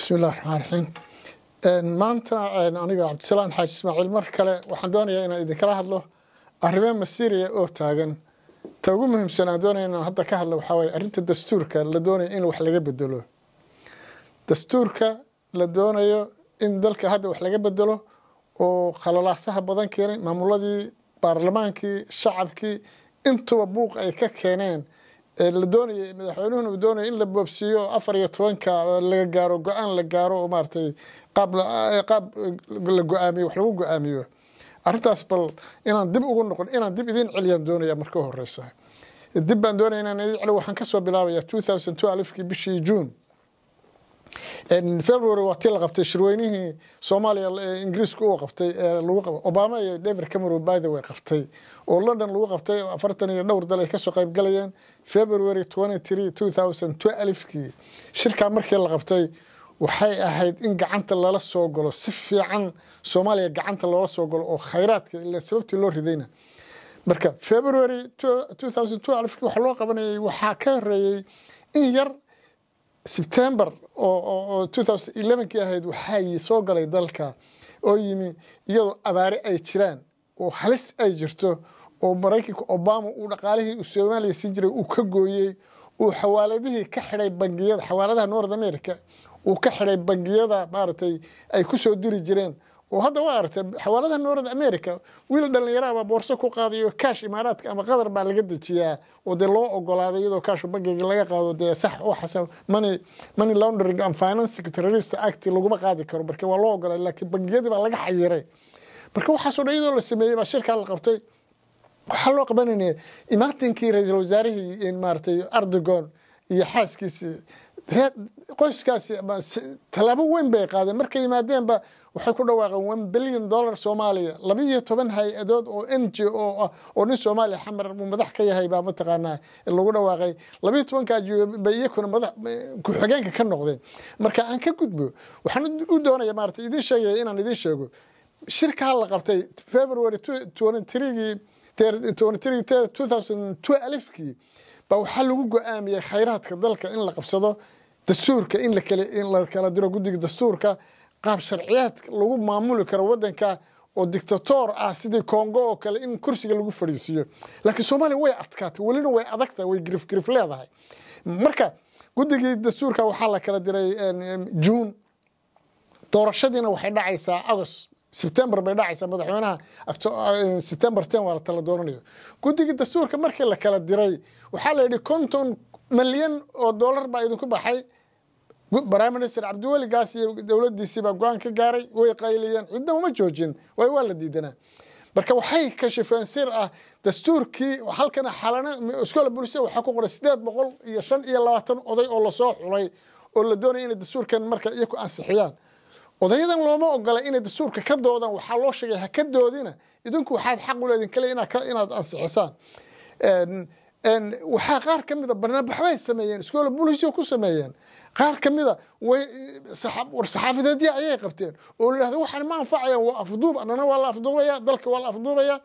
bismillahi raxmaan raxiim maanta aniga cabdisalaan xaaji ismaaciil mar kale waxaan doonayaa inaan idinkala hadlo arrimo masiiriya oo taagan ta ugu muhiimsan aan doonaya inaan hadda ka hadlo waxaa waaye arrinta dastuurka la doonayo in wax laga bedelo dastuurka la doonayo in dalka hadda wax laga bedelo oo khalalaasaha badan keenay maamuladii baarlamaankii shacabkii intuba buuq ay ka keeneen la doonaya madaxweynuhuna uu doonaya in la boobsiiyo afar iyo tobanka laga gaaro go-aan la gaaro oo maaratay qaab qaab la go-aamiyo wax lagu go-aamiyo arrintaas bal inaan dib ugu noqon inaan dib idiin celiyaan doonaya marka horeysa dib baan doonaya inaan idiin celiyo waxaan ka soo bilaabaya two thousand two bishii juune february waa tii la qabtay shirweynihii soomaaliya ingiriisku uu qabtay lagu qaba obama iyo dever cameron biden way qabtay oo london lagu qabtay afartan iyo dhowr dal ay kasoo qayb galayeen february twenty three two thousand two shirkaa markii la qabtay waxay ahayd in gacanta lala soo galo si fiican soomaaliya gacanta loola soo galo oo khayraadka ila sababtii loo ridayna marka february two thousand two alifkii loo qabanayay waxaa ka horeeyey in yar sebtember oo kii ahayd waxaa soo galay dalka oo yimi iyadoo abaare ay jiraan oo halis ay jirto oo maraykanka obama uu dhaqaalihii soomaaliya sii jiray uu ka gooyey uu xawaaladihii ka xidhay bangiyada xawaaladaha north america uu ka xidhay bangiyada maaragtay ay ku soo diri jireen oo hadda waa aragtay xawaaladaha america wiil dhalinyaraabaa boorso ku qaadayo kaash imaaraadka ama qatar baa laga dejiyaa oo dee loo ogolaaday iyadoo kaashu bankiga laga qaado dee sax waxaase money money laundering and financing terrorist act laguma qaadi karo marka waa loo ogolaaday laakiin bangiyadii baa laga xayiray marka waxaasoo dhan iyadoo la sameeyey baa shirkaa la qabtay waxaa loo qabanaya imaatinkii ra-iisul wasaarihii maaratay erdogan iyo xaaskiisii qoyskaasi tallaabo weyn bay qaadeen markay yimaadeenba waxay ku dhawaaqeen one bilyan dollar soomaaliya laba iyo toban hay-adood oo n g o ah oo nin soomaaliya xamar uu madax ka yahay baa mataqaanaa lagu dhawaaqay laba iyo tobankaa bay iyakuna madax ku-xigeenka ka noqdeen marka aan ka gudbo waxaan u doonaya maarata idin sheegaya inaan idin sheego shirkaa la qabtay february twenty three three two thousand two alifkii baa waxaa lagu go-aamiyey khayraadka dalka in la qabsado dastuurka in la kala diro guddiga dastuurka qaab sharciyaad lagu maamuli karo wadanka oo dictatoor ah sidii kongo oo kale in kursiga lagu fadhiisiiyo laakiin soomaaliya way adkaatay welina way adagtahay way girifgirif leedahay marka guddigii dastuurka waxaa la kala diray juun doorashadiina waxay dhacaysaa agos sebtembar bay dhacaysaa madaxweynaha ah, eh, sebtembar ten waa la tala dooranayo guddiga dastuurka markii la kala diray waxaa la yidhi konton milyan oo dollar baa idinku baxay prime minister cabdiweligaas iyo dowladdiisii go-aan ka gaaray way qayliyeen cidna uma joojin way waa la diidanaa marka waxay kashifeen sir ah dastuurkii halkana xalana iskoola boolisiya waxaa ku qoray sideed boqol iyo shan iyo labaatan oday oo lasoo xulay oo la doonaya inay dastuurkan marka iyaku ansixiyaan odaydan looma ogolay inay dastuurka ka doodaan waxaa loo sheegay ha ka doodina idinku waxaad xaq u leediin kale inaad ansixisaan waxaa qaar ka mida barnaabixbay sameeyeen iskoola booliisyo ku sameeyeen qaar ka mida war saxaafadeedya ayay qabteen oo la waxaan ma anfacayaan waa afduub annana waa la afduubaya dalka waa la afduubaya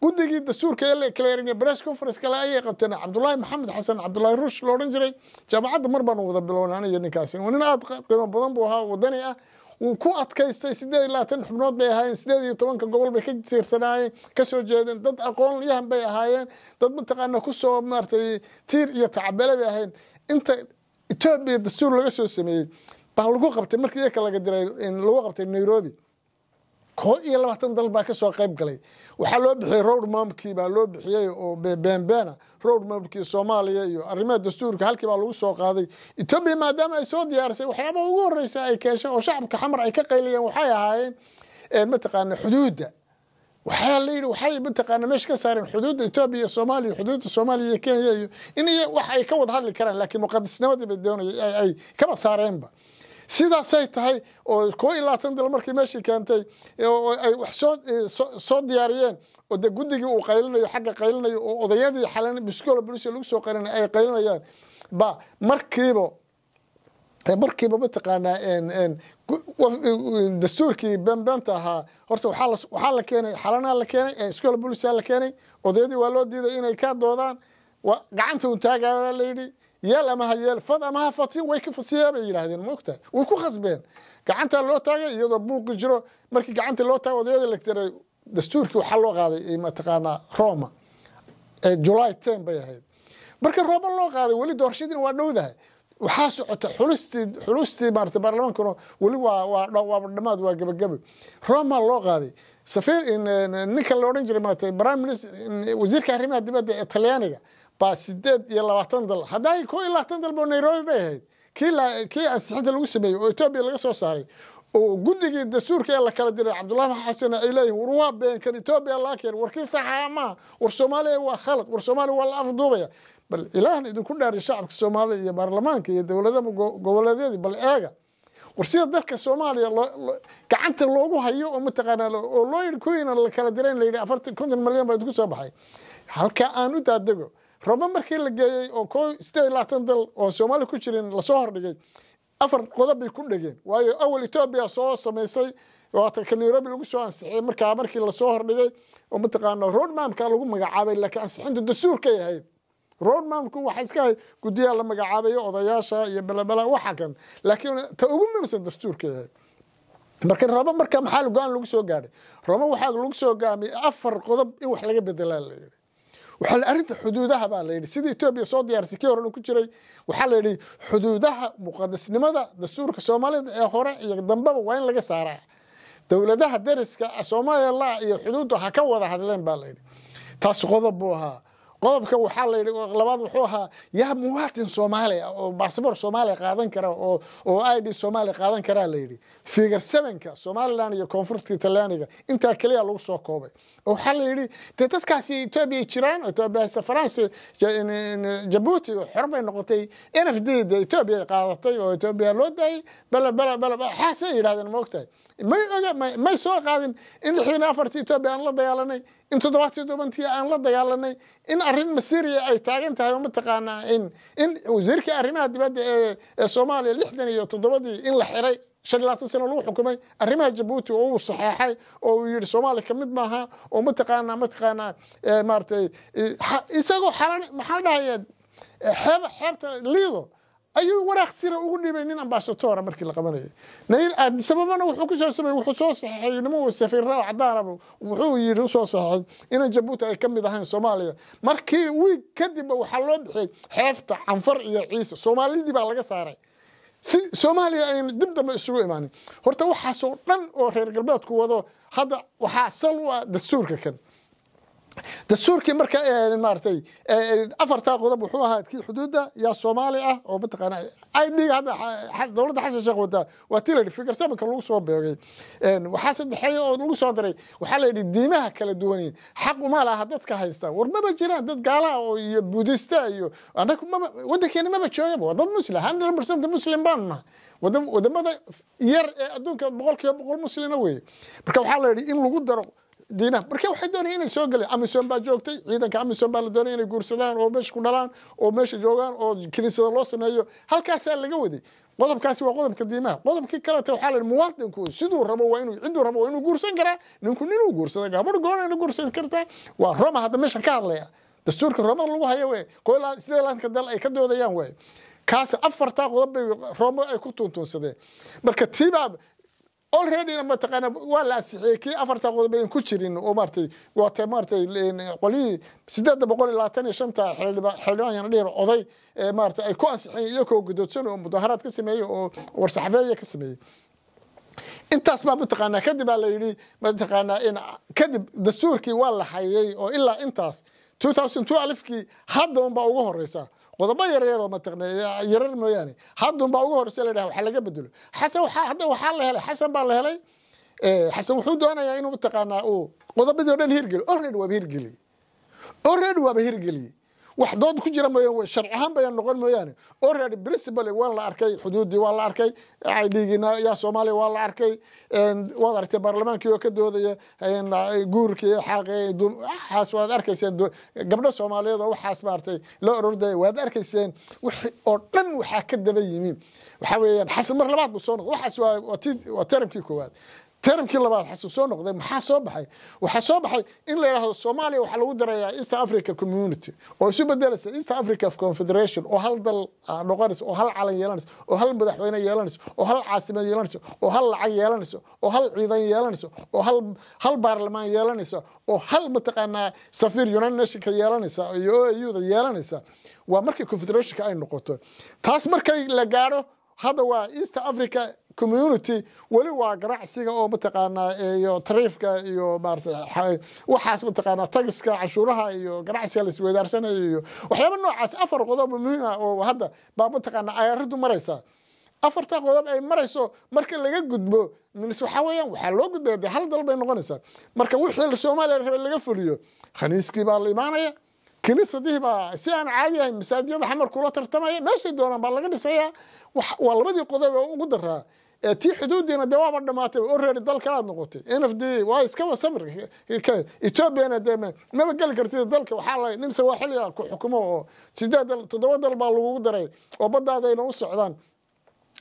guddigii dastuurka ee la kaleerinaya press conference kale ayay qabteen cabdullaahi maxamed xasan cabdullaahi ruush lo jiray jaamacadda mar baanu wada bilownay aniyo ninkaasi waa nin aada qiimo badan buu ahaa wadani ah wuu ku adkaystay sideed iyo labaatan xubnood bay ahaayeen sideed iyo tobanka gobol bay ka tiirsanaayeen kasoo jeedeen dad aqoonyahan bay ahaayeen dad mataqaana kusoo maaratay tiir iyo tacbele bay ahaayeen inta etoobiya dastuur laga soo sameeyey baa lagu qabtay markii iyaka laga diray lagu qabtay nairobi kood iyo labaatan dal baa kasoo qayb galay waxaa loo bixiyey rowd maamulkii baa loo bixiyey oo beenbeena rowd maamulkii soomaaliya iyo arrimaha dastuurka halkii baa lagu soo qaaday etoobiya maadaama ay soo diyaarisay waxyaabaa ugu horreysa ay keenshay oo shacabka xamar ay ka qayliyeen waxay ahaayeen mataqaana xuduudda waxaa la yidhi waxay mataqaana meesha ka saareen xuduudda etoobiya iyo soomaaliya xuduudda soomaaliya iyo kenya iyo in wax ay ka wada hadli karaan laakiin muqadisnimadii bay doonaya ay kaba saareenba sidaasay tahay oo koo iyo labaatan dal markii meeshii keentay oo ay wax soo soo diyaariyeen oo de guddigii uu qaylinayo xagga qaylinayo oo odayadii xalin biskool bulisiya lagu soo qaylinayo ay qaylinayaan ba markiiba markiiba mataqaanaa dastuurkii beenbeenta ahaa horta waxaa la keenay xalanaa la keenay iskoola bulisiyaa la keenay odayadii waa loo diiday inay ka doodaan gacanta u taagayaa la yidhi yeel ama ha yeel fad ama ha fatin way ka fasiyaa bay yidhaahdeen maogta way ku khasbeen gacantaa loo taagay iyadoo buuqi jiro markii gacantii loo taago odayada la tiray dastuurkii waxaa loo qaaday mataqaanaa roma july ten bay ahayd marka roma loo qaaday weli doorashadiina waa dhowdahay waxaa socota xulustii xulustii maarata baarlamaankuna weli waa waa waaba dhamaad waa gebagabe roma loo qaaday safiir ninka la odhan jiray maarata prime minister wasiirka arrimaha dibadda ee talyaaniga baa sideed iyo labaatan dal haddaa ko iyo labaatan dalbo nairobi bay ahayd kii ansixinta lagu sameeyey oo etoobiya laga soo saaray oo guddigii dastuurka ee la kala diray cabdullahi xasan ay leeyihin war waa beenkan etoobiya laakeen war kii saxaamaha war soomaaliya waa khalad war soomaaliya waa la afduubaya bal ilaahna idinku dhaari shacabka soomaaliya iyo baarlamaanka iyo dowladaba goboleedyadii bal eega war sida dadka soomaaliya gacanta loogu hayo oo mataqaanaa oo loo yidhi la kala diray in afartan konton milyan baa idinku soo baxay halka aan u daadego roba markii la geeyey oo dal oon soomaaliya ku jirin lasoo hordhigay afar qodob ku dhegeen waayo awal etoobiya soo samaysay nairobi lagu soo ansixiyey markaa markii lasoo hordhigay oo mataqaana roadmamka lagu magacaabay laakiin ansixintu dastuurkay ahayd roadmamku waxaa iska ahayd guddiyaha la magacaabayo odayaasha iyo belabela waxa kan laakiin ta ugu muhiimsan dastuurkay ahayd marka roba marka maxaa go-aan lagu soo gaadhay roba waxaa lagu soo goaamiyey afar qodob in wax laga bedelaa la yidhi waxaa arrinta xuduudaha baa la yidhi sida etoobiya soo diyaarsay kii horen ku jiray waxaa la yidhi xuduudaha muqadasnimada dastuurka soomaalida ee hore iyo dambaba waa in laga saaraa dowladaha dariska somalilan iyo xuduudda ha ka wada hadleen baa layidhi taas qodob buu ahaa qodobka waxaa la yidhi labaad wuxuu ahaa yaa muwaatin soomaaliya oo basaboor soomaaliya qaadan kara oo oo i d soomaaliya qaadan karaa la yidhi fiigar sevenka somaliland iyo koonfurta talyaaniga intaa keliya lagu soo koobay waxaa la yidhi de dadkaasi etoobiya jiraan etoobiyaasta faransa jabuuti xor bay noqotay n f d de etoobiya qaadatay oo etoobiya loo daayay bala bala bala xaasay yidhahdeen moogtahay may soo qaadin in lixiyo afartii etoobiya aan la dagaalanay in toddobaatiyo tobantii aan la dagaalanay in arrin masiria ay taagan tahay oo mataqaanaa in in wasiirkii arrimaha dibadda ee soomaaliya lixdan iyo toddobadii in la xiray shan labaatan sano lagu xukumay arrimaha jabuuti oo uu saxeexay oo uu yidhi soomaaliya ka mid maaha oo mataqaanaa mataqaanaa maaratay isagoo xalan maxaa dhahaya xeeb xeebta liido ayuu waraaq sira ugu dhibay nin ambashatora markii la qabanayay sababana wuxuu ku saabsamay wuxuu soo saxeexay niman safiirra cadaanaba wuxuu yidhi u soo saxeexay inan jabuuti ay ka mid ahayn soomaaliya markii wiig kadibba waxaa loo bixiyay xeefta canfar iyo ciise soomaalidii baa laga saaray si soomaaliya ayna dib dambe isugu imaanin horta waxaasoo dhan oo reer galbeedku wado hadda waxaa sal u ah dastuurka kan dastuurkii marka maaratay afartaa qodob wuxuu ahaa kii xuduudda yaa soomaali ah oo mataqaana idga hadda dowladda xasan sheekh wadaa waa tii layidhi figarsamanka lagu soo beegay waxaa saddexeeya oo lagu soo daray waxaa layidhi diimaha kala duwanay xaq uma laha dadka haysta war maba jiraan dad gaalaha oo iyo buudista iyo annagu maba waddankeena maba joogaba waa dad muslim hundred percent muslim baan nahay wadamada yar ee adduunka boqolkiiba boqol muslima weeye marka waxaa layidhi in lagu daro diinaha marka waxay doonaya inay soo galeen amisom baa joogtay ciidanka amisom baa la doonaya inay guursadaan oo meesha ku dhalaan oo meesha joogaan oo kiniisada loo sameeyo halkaasaa laga waday qodobkaasi waa qodobka diimaha qodobkii kalete waxaa la muwaadinku siduu rabo waa inuu ciduu rabo waa inuu guursan karaa ninku ninuu guursada gabadh goonayna guursan kartaa waa roma hadda meeshan ka hadlaya dastuurka romada lagu haya wey koo sidee laanka dal ay ka doodayaan waaye kaas afartaa qodob bay roomo ay ku tuuntuunsadeen marka tiibaa alreadyna mataqaana waa la ansixiyey kii afarta qodob ku jirin oo maratay waata maratay qolihii sideedda boqol iyo labaatan iyo shanta xildhibaanyana dhihin oday maarata ay ku ansixiyeen iyakoo guddoodsan oo mudaharaad ka sameeyey oo warsaxafeeya ka sameeyey intaas baa mataqaanaa kadib aa la yidhi mataqaanaa kadib dastuurkii waa la hayay oo ilaa intaas two thousand two alifkii hadda unbaa ugu horeysa qodobo yar yaroo mataqna yarar mooyaane haddunbaa ugu horse la dhaha waxa laga bedelo xasan hadda waxaa la helay xasan baa la helay xasan wuxuu doonayaa inuu mataqaanaa uu qodobadii o dhan hirgeliyo olred waaba hirgeliyey olred waaba hirgeliyey wax dood ku jira mooyaane sharci ahaan bayaan noqon mooyaane already principally waa la arkay xuduuddii waa la arkay idigiina yaa soomaaliya waa la arkay waad aragtay baarlamaankii oo ka doodaya guurkii xaaqewaxaas waad arkayseen gabdho soomaaliyeed oo waxaas maaragtay la orordaya waad arkayseen wixii oo dhan waxaa ka daba yimi waxa weeyaan xasan mar labaad buu soo noqday waxaas waa waa tarabkii koowaad taramkii labaad xasu soo noqday maxaa soo baxay waxaa soo baxay in la yidhaahdo soomaaliya waxaa lagu darayaa east africa community oo isu bedelaysa east africa confederation oo hal dal ah, noqonaysa oo hal calan yeelanaysa oo hal madaxweyne yeelanaysa oo hal caasimad yeelanaysa oo hal lacag yeelanaysa oo hal ciidan yeelanaysa oo hal hal baarlamaan yeelanaysa oo hal mataqaanaa safiir united nationka yeelanaysa iyo o a u da yeelanaysa waa markii confederationka ay noqoto taas markay la gaadho hadda waa east africa community weli waa ganacsiga oo mataqaanaa iyo tariifka iyo maarata waxaas mataqaanaa tagiska cashuuraha iyo ganacsiga la isweydaarsanaya iyo waxyaaba noocaas afar qodob muhiima ah oo hadda baa mataqaanaa ayaradu maraysaa afarta qodob ay marayso marka laga gudbo waxaa weeyaan waxaa loo gudbaya dee hal dal bay noqonaysaa marka wixii soomaaliya rabe laga fuliyo khaniiskii baa la imaanaya kiniisadihii baa si aan caadi ahayn masaajiyada xamar kula tartamaya meeshay doonaan baa laga dhisayaa waa labadii qodob ee ugu daraa ti xuduuddiina dee waaba dhamaatay orrery dal kalaad noqotay d waa iskaba samir etoobiyana dee maba geli kartid dalka waxaa nin sawaaxiliya ku xukumo oo sideed dal toddoba dal baa lagugu daray oo baddaada u socdaan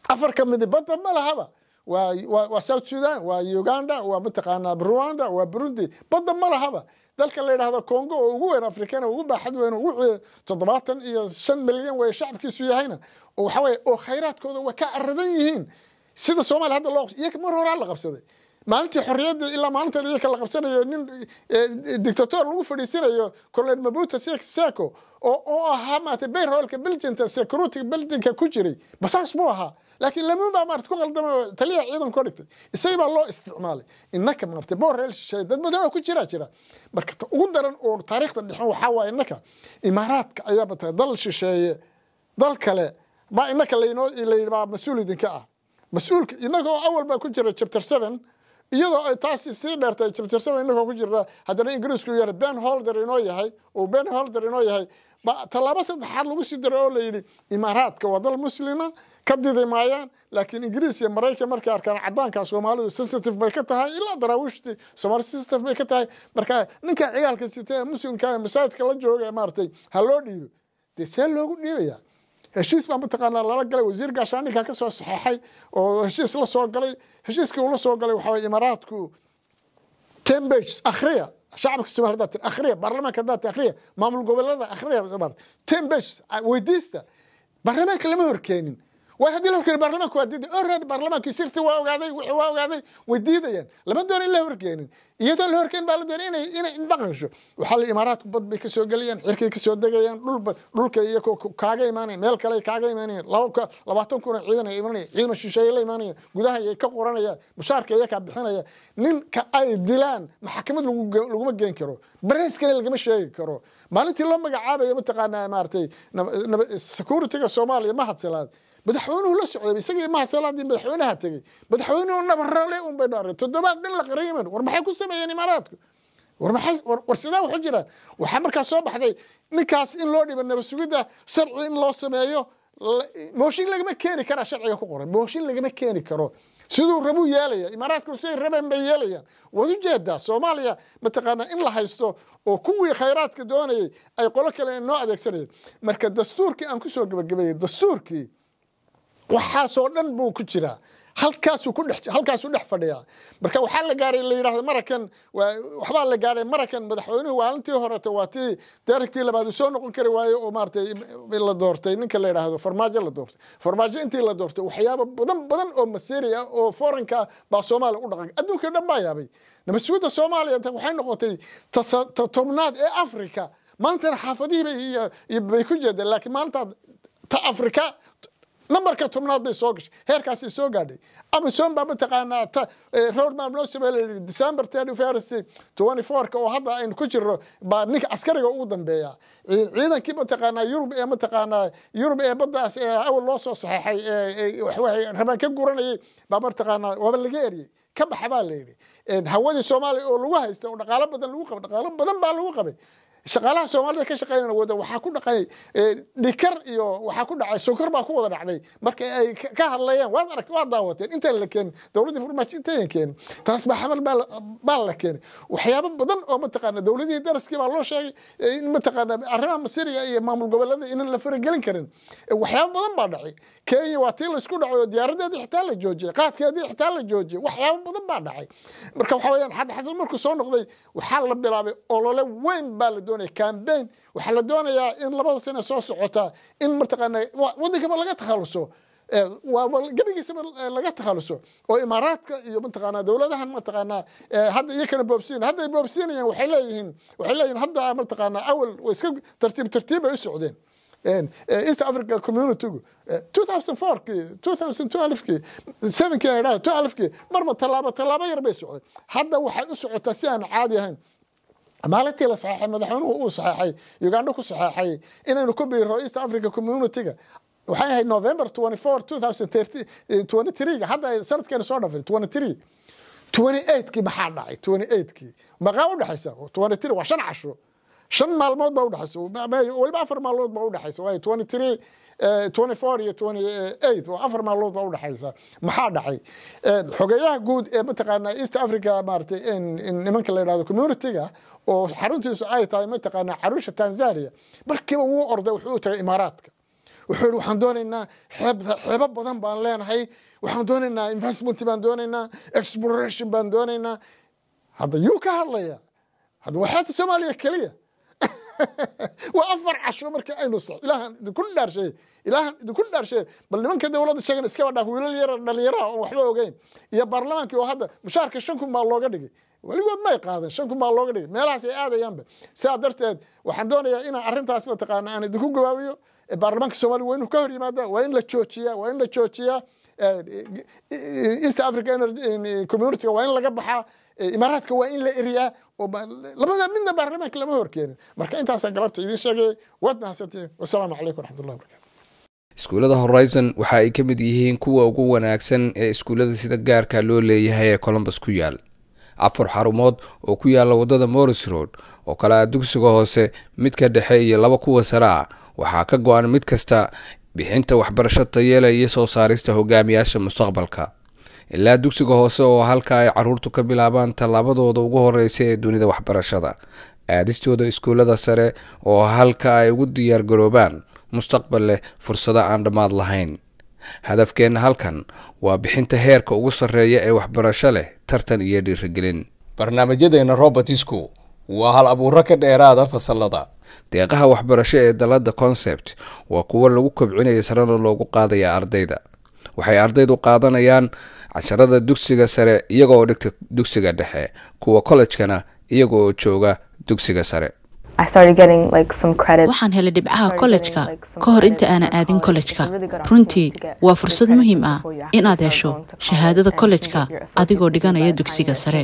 afar ka midi badba ma lahaba waa south sudan waa uganda waa mataqaanaa rwanda waa burundi badda ma lahaba dalka la yidhahdo congo oo ugu weyn africana ugu baaxad weyn ugu toddobaatan iyo shan milyan wey shacabkiisu yahayna waxaweye oo khayraadkooda waa ka caradan yihiin sida soomaliya hadda loo qabs iy mar horaa la qabsaday maalintii xorriyadda ilaa maalinteeda iyaka la qabsanayo nin eh, dictator lagu fadhiisanayo colonel mabuta seko oo ahaa maarata bayroolka belginta securitiga belginka ku jiray basaas buu ahaa laakiin lamuun baa maarata ku qaldamay taliyaha ciidan ku dhigtay isaga baa loo isticmaalay innaka maarata borrel shisheeye dad badan oo ku jira jira marka ugu daran oo taariikhda dhexin waxaa waaye innaka imaaraadka ayaa batay dal shisheeye dal kale baa innaka laynoo layidhi baa mas-uul idinka ah mas-uulka inagoo awal baa ku jira chapter seven iyadoo ay taasi sii dheertay chapter seven inagoo ku jirna haddana ingiriisku yara ben holder inoo yahay oo ben holder inoo yahay tallaabo saddexaad lagu sii daray oo la yidhi imaaraadka waa dal muslima ka didi maayaan laakiin ingiriis iyo maraykan markay arkaan caddaankaa soomaalidu sensitive bay ka tahay ilaa daraawiishtii somaali sensitive bay ka tahay marka ninkaa cigaalka sita muslimka masaajidka la jooga maaragtay ha loo dhiibo dee see loogu dhiibaya heshiis baa mataqaanaa lala galay wasiir gaashaandhinkaa ka soo saxeexay oo heshiis la soo galay heshiiskii uula soo galay waxaa imaaraadku tembage akhriya shacabka somaali haddaad tir akhriya baarlamaanka haddaad tir akhriya maamul gobollada akhriya tembage ah, weydiista baarlamaanka lama horkeenin way haddii la horkeeni baarlamanka waa diidaya orad baarlamankii sirti waa ogaaday wixii waa ogaaday way diidayaan lama doono in la horkeenin iyadoon la horkeeni baa la doona inay inay dhaqansho waxaa la imaaraadku bad bay ka gelayaan xirkay ka degayaan dhulba dhulka iyo kaaga imaanaya meel kale kaaga imaanayaan laba labaatan kun ciidan ay imaanayaan ciidamo shisheeye la imaanayaan gudaha ayay ka qoranayaan mushaarka iyakaa bixinaya ninka ay dilaan maxakamad lagu laguma geen karo bareyskana lagama sheegi karo maalintii loo magacaabaya mataqaanaa maaragtay securityga soomaaliya ma hadsilaad madaxweynuhu la socday isagii maha madaxweynaha tegey madaxweynuhu nabarale un bay toddobaad nin la qariiman war maxay ku sameeyeen imaaraadku war sidaa wuxu jira waxaa markaas soo baxday ninkaas in loo dhiba naba sharci in loo sameeyo mooshin lagama keeni karaa sharciga ku qoran mooshin lagama keeni karo siduu rabuu yeelaya imaaraadkuna siday rabeen bay yeelayaan waad ujeedaa soomaaliya mataqaanaa in la haysto oo kuwii khayraadka doonayay ay qolo kale noo adeegsanayeen marka dastuurkii aan ku soo dastuurkii waxaasoo dhan buu ku jiraa halkaasuu dhex fadhiyaa marka waxaa la gaaray layidhahda marakan waxbaa la gaaray marakan madaxweynuhu waalintii horeto waa tii deerarkii labaad uu soo noqon kari waayo oo maaratay la doortay ninka la yidhaahdo farmaajo la doortay farmaajo intii la doortay waxyaabo badan badan oo masiiri ah oo foreign-ka ah baa soomaaliya u dhaqan adduunkii dhan baa yaabay nabadsuguudda soomaaliya waxay noqotay tobnaad ee africa maantana xaafadihii bay ku jeedeen laakiin maalintaad ta afrika numberka tobnaad bay soo gashay heerkaasay soo gaadhay amazon baa mataqaanaa e, roadmap noo sameeyay December 31st 24ka oo hadda aynu ku jirro baa ninka askariga ugu dambeeya ciidankii mataqaanaa Yurub ee mataqaanaa Yurub ee baddaas ee awal loo soo saxeexay ee wax rabaan ka guranayay baa mataqaanaa waba laga eriyay ka baxbaa la yiri hawadii Soomaaliya oo lagu haysto dhaqaale badan lagu qabay dhaqaale badan baa lagu qabay shaqaalaha soomaalida ka shaqeynana wada waxaa ku dhaqan eh, dhikar iyo waxaa ku dhacay sokor baa ku wada dhacday marka ay ka hadlayaan waad aragtay waad daawateen intaan la keenin dowladdii farmaajo intayan keenin taasbaa xamar baa la keenay waxyaabo badan oo mataqaana dowladihii daraskii baa loo sheegay eh, in mataqaana arrimaha masiriga iyo maamul gobollada inaan la faragelin karin eh, waxyaabo badan baa dhacay kenya waa tii laysku dhacay oo diyaaradeedii xitaa la joojiyay qaadkeedii xitaa la joojiyay waxyaabo badan baa dhacay marka waxa weeyaan xad xasan markuu soo noqday waxaa la bilaabay olole weyn baa la doonay doonaya cambain waxaa la doonayaa in labada sane soo socota in martaqaana wadankaba laga takhaluso gebigiisaba laga takhaluso oo imaaraadka iyo mataqaana dowladahan mataqaana hadda iyakana boobsiin hadday boobsiinayaan waxay leeyihiin waxay leeyihin hadda mataqaana awal way iska tartiib tartiib bay u socdeen east africa communitygu two thousand fourkii two thousand two alfkii sevenkii two tallaabo tallaabo yar bay socday hadda waxay u socotaa si aan caadi ahayn maalintii la saxeixay madaxweynuhu uu saxeixay ugandha ku saxeixay inaynu ku biiro east africa community-ga waxay ahayd november eh, hadda sanadkeena soo dhafin kii maxaa dhacay kii maqaa u dhexaysa waa shan casho shan maalmood baa udhexaysa weliba afar maalmood baa udhexaysa waayo twenty three twenty four iyo twenty eight oo afar maalmood baa udhexaysa maxaa dhacay xogeeyaha guud ee mataqaanaa east africa maaratay nimanka la yidhahdo communitiga oo xaruntiisu ay tahay mataqaanaa carruusha tanzania markiiba wuu orday wuxuu u tagay imaaraadka wuxuu yidhi waxaan doonaynaa xeebo badan baan leenahay waxaan doonaynaa investment baan doonaynaa exploration baan doonaynaa hadda yuu ka hadlaya hadda waa soomaaliya keliya waa afar cashro marka aynu sa ilaahan idinku dhaarsheeye ilaahan idinku dhaarsheeye bal nimanka dowladda sheegan iskaba dhaaf wiilal yara dhalinyaraha oon waxba ogeyn iyo baarlamaankii oo hadda mushaarka shan kun baa looga dhigay weligood may qaadan shan kun baa looga dhigay meelahaas ay aadayaanba sidaa darteed waxaan doonayaa inaan arrintaas mataqaana aan idinku gabaabiyo e, baarlamaanka soomaliya waa ka hor yimaada waa in la joojiyaa waa in la joojiyaa e, e, east africa community-ga waa in laga baxaa Eh, imaaraadka waa in la eriyaa labada midna baarlamaanka lama horkeenin marka intaasaan galabta idiin sheegay waad mahadsantihin wasalaamu calaykum raxmatullah wabarakatu iskuullada horizon waxa ay ka mid yihiin kuwa ugu wanaagsan ee iskuulada sida gaarka loo leeyahay ee colombus ku yaal afar xarumood oo ku yaala waddada morris road oo kale ah dugsiga hoose midka dhexe iyo laba kuwa sare ah waxaa ka go-an mid kasta bixinta waxbarasho tayeela iyo soo saarista hogaamiyaasha mustaqbalka ilaa dugsiga hoose oo halka ay caruurtu ka bilaabaan tallaabadooda ugu horeysa ee dunida waxbarashada aadistooda iskuullada sare oo halka ay ugu diyaargaroobaan mustaqbal leh fursado aan dhammaad lahayn hadafkeenna halkan waa bixinta heerka ugu sarreeya ee waxbarasho leh tartan iyo dhiirigelin barnaamijyadeenna robertisku waa hal abuuro ka dheeraada fasalada deeqaha waxbarasho ee dalada concept waa kuwo lagu kobcinaya sarana loogu qaadaya ardayda waxay ardaydu qaadanayaan casharada dugsiga sare iyagoo dhigta dugsiga dhexe kuwa kollejkana iyagooo jooga dugsiga sare waxaan helay dhibcaha kollejka ka hor inta aana aadin kollejka runtii waa fursad muhiim ah inaad hesho shahaadada kollejka adigoo dhiganaya dugsiga sare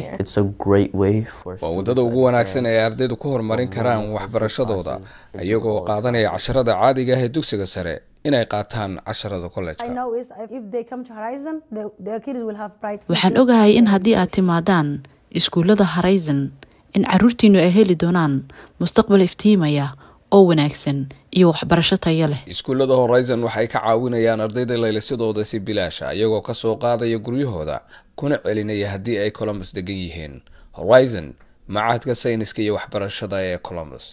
waa wadada ugu wanaagsan ee ardaydu ku horumarin karaan waxbarashadooda iyagoo qaadanaya casharada caadiga ah ee dugsiga sare inay qaataan casharada kolejkawaxaan ogahay in haddii aad timaadaan iskuullada horizon in caruurtiinu ay heli doonaan mustaqbal iftiimaya oo wanaagsan iyo waxbarasho taya leh iskuullada horizon waxay ka caawinayaan ardayda laylisadooda si bilaasha iyagoo kasoo qaadaya guryahooda kuna celinaya haddii ay columbus degan yihiin horizon macaadka sayniska iyo waxbarashada ee columbus